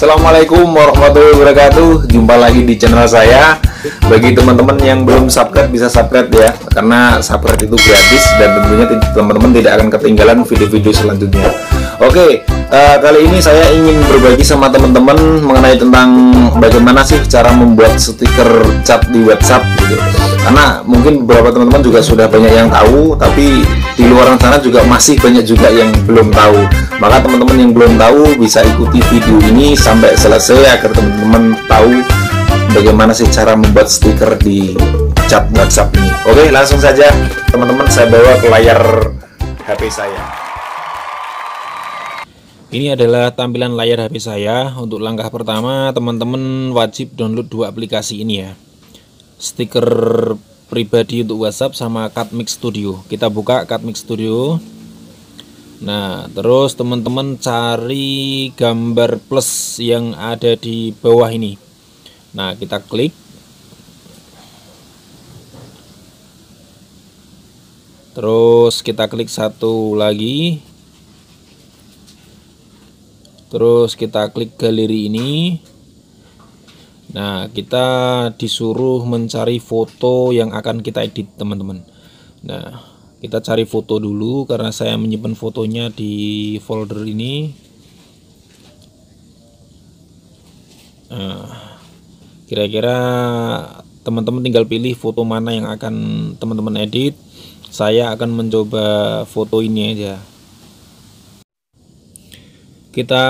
Assalamualaikum warahmatullahi wabarakatuh Jumpa lagi di channel saya Bagi teman-teman yang belum subscribe bisa subscribe ya Karena subscribe itu gratis Dan tentunya teman-teman tidak akan ketinggalan video-video selanjutnya Oke, uh, kali ini saya ingin berbagi sama teman-teman mengenai tentang bagaimana sih cara membuat stiker chat di WhatsApp gitu. Karena mungkin beberapa teman-teman juga sudah banyak yang tahu, tapi di luar sana juga masih banyak juga yang belum tahu. Maka teman-teman yang belum tahu bisa ikuti video ini sampai selesai agar teman-teman tahu bagaimana sih cara membuat stiker di chat WhatsApp ini. Oke, langsung saja teman-teman saya bawa ke layar HP saya. Ini adalah tampilan layar HP saya. Untuk langkah pertama, teman-teman wajib download dua aplikasi ini ya. Stiker pribadi untuk WhatsApp sama CutMix Studio. Kita buka CutMix Studio. Nah, terus teman-teman cari gambar plus yang ada di bawah ini. Nah, kita klik. Terus kita klik satu lagi, terus kita klik galeri ini nah kita disuruh mencari foto yang akan kita edit teman-teman nah kita cari foto dulu karena saya menyimpan fotonya di folder ini nah kira-kira teman-teman tinggal pilih foto mana yang akan teman-teman edit saya akan mencoba foto ini aja kita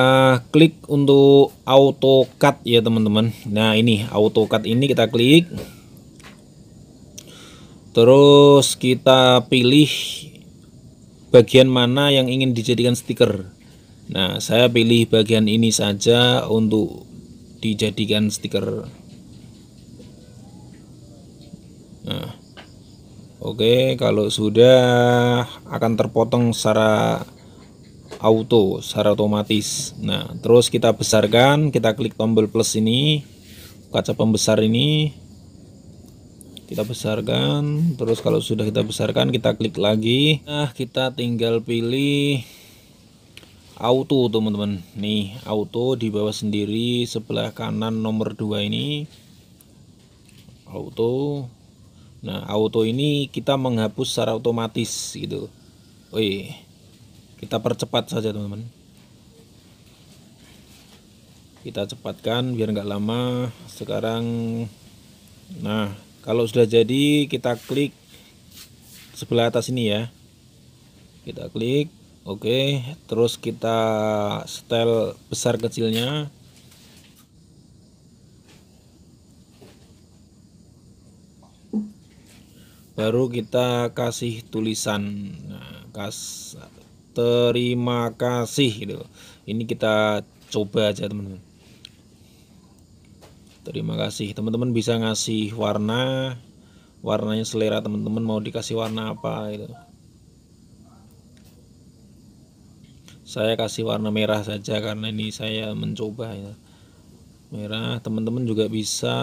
klik untuk AutoCAD ya teman-teman nah ini AutoCAD ini kita klik terus kita pilih bagian mana yang ingin dijadikan stiker nah saya pilih bagian ini saja untuk dijadikan stiker nah oke kalau sudah akan terpotong secara auto secara otomatis nah terus kita besarkan kita klik tombol plus ini kaca pembesar ini kita besarkan terus kalau sudah kita besarkan kita klik lagi nah kita tinggal pilih auto teman-teman nih auto di bawah sendiri sebelah kanan nomor 2 ini auto nah auto ini kita menghapus secara otomatis gitu wih kita percepat saja teman-teman kita cepatkan biar nggak lama sekarang nah kalau sudah jadi kita klik sebelah atas ini ya kita klik oke okay. terus kita setel besar kecilnya baru kita kasih tulisan nah, kas terima kasih gitu ini kita coba aja teman-teman terima kasih teman-teman bisa ngasih warna warnanya selera teman-teman mau dikasih warna apa gitu saya kasih warna merah saja karena ini saya mencoba ya merah teman-teman juga bisa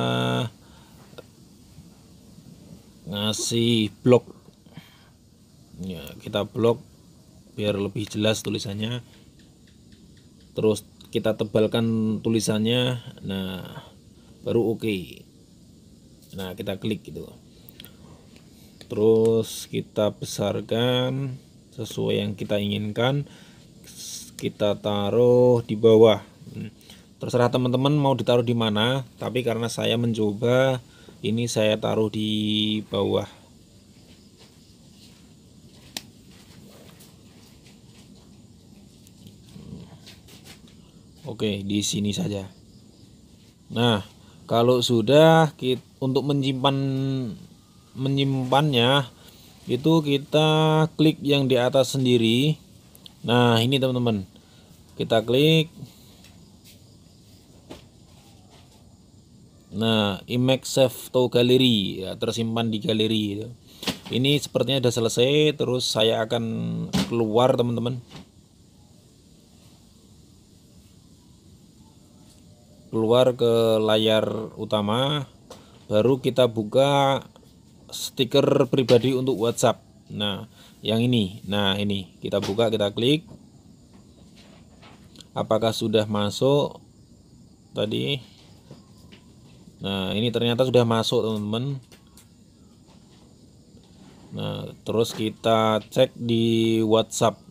ngasih blok ya kita blok biar lebih jelas tulisannya terus kita tebalkan tulisannya nah baru oke okay. nah kita klik gitu terus kita besarkan sesuai yang kita inginkan kita taruh di bawah terserah teman-teman mau ditaruh di mana tapi karena saya mencoba ini saya taruh di bawah Oke, di sini saja. Nah, kalau sudah kita, untuk menyimpan menyimpannya itu kita klik yang di atas sendiri. Nah, ini teman-teman. Kita klik Nah, image save to gallery ya, tersimpan di galeri. Ini sepertinya sudah selesai, terus saya akan keluar teman-teman. keluar ke layar utama baru kita buka stiker pribadi untuk WhatsApp nah yang ini nah ini kita buka kita klik apakah sudah masuk tadi nah ini ternyata sudah masuk teman-teman nah terus kita cek di WhatsApp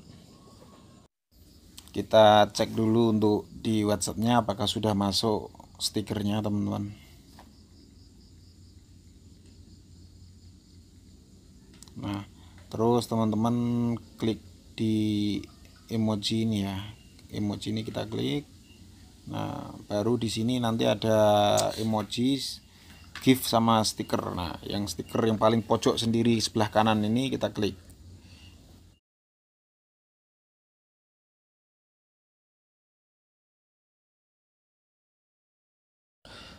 kita cek dulu untuk di WhatsAppnya apakah sudah masuk stikernya teman-teman nah terus teman-teman klik di emoji ini ya emoji ini kita klik nah baru di sini nanti ada emoji gift sama stiker nah yang stiker yang paling pojok sendiri sebelah kanan ini kita klik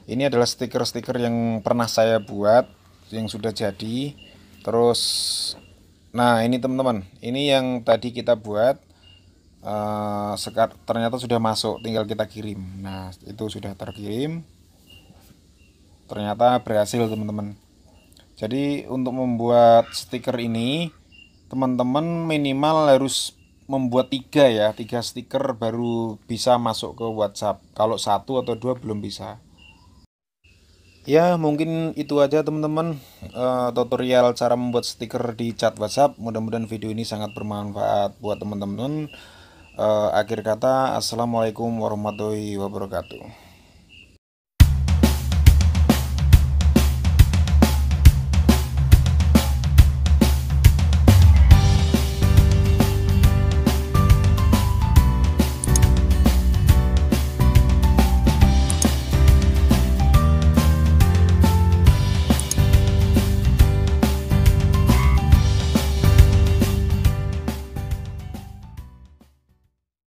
Ini adalah stiker-stiker yang pernah saya buat yang sudah jadi. Terus nah ini teman-teman, ini yang tadi kita buat uh, ternyata sudah masuk, tinggal kita kirim. Nah, itu sudah terkirim. Ternyata berhasil teman-teman. Jadi untuk membuat stiker ini teman-teman minimal harus membuat tiga ya tiga stiker baru bisa masuk ke WhatsApp kalau satu atau dua belum bisa Ya mungkin itu aja teman-teman uh, tutorial cara membuat stiker di chat WhatsApp. Mudah-mudahan video ini sangat bermanfaat buat teman-teman. Uh, akhir kata, assalamualaikum warahmatullahi wabarakatuh.